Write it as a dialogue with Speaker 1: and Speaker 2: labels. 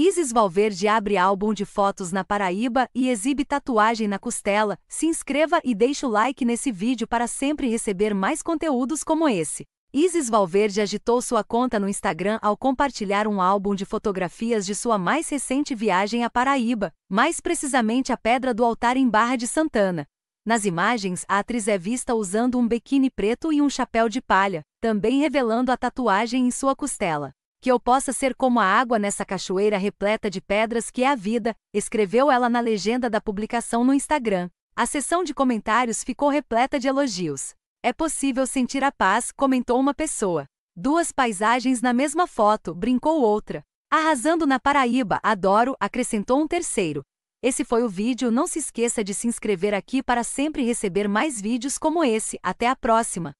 Speaker 1: Isis Valverde abre álbum de fotos na Paraíba e exibe tatuagem na costela. Se inscreva e deixe o like nesse vídeo para sempre receber mais conteúdos como esse. Isis Valverde agitou sua conta no Instagram ao compartilhar um álbum de fotografias de sua mais recente viagem à Paraíba, mais precisamente à Pedra do Altar em Barra de Santana. Nas imagens, a atriz é vista usando um biquíni preto e um chapéu de palha, também revelando a tatuagem em sua costela. Que eu possa ser como a água nessa cachoeira repleta de pedras que é a vida, escreveu ela na legenda da publicação no Instagram. A sessão de comentários ficou repleta de elogios. É possível sentir a paz, comentou uma pessoa. Duas paisagens na mesma foto, brincou outra. Arrasando na Paraíba, adoro, acrescentou um terceiro. Esse foi o vídeo, não se esqueça de se inscrever aqui para sempre receber mais vídeos como esse. Até a próxima!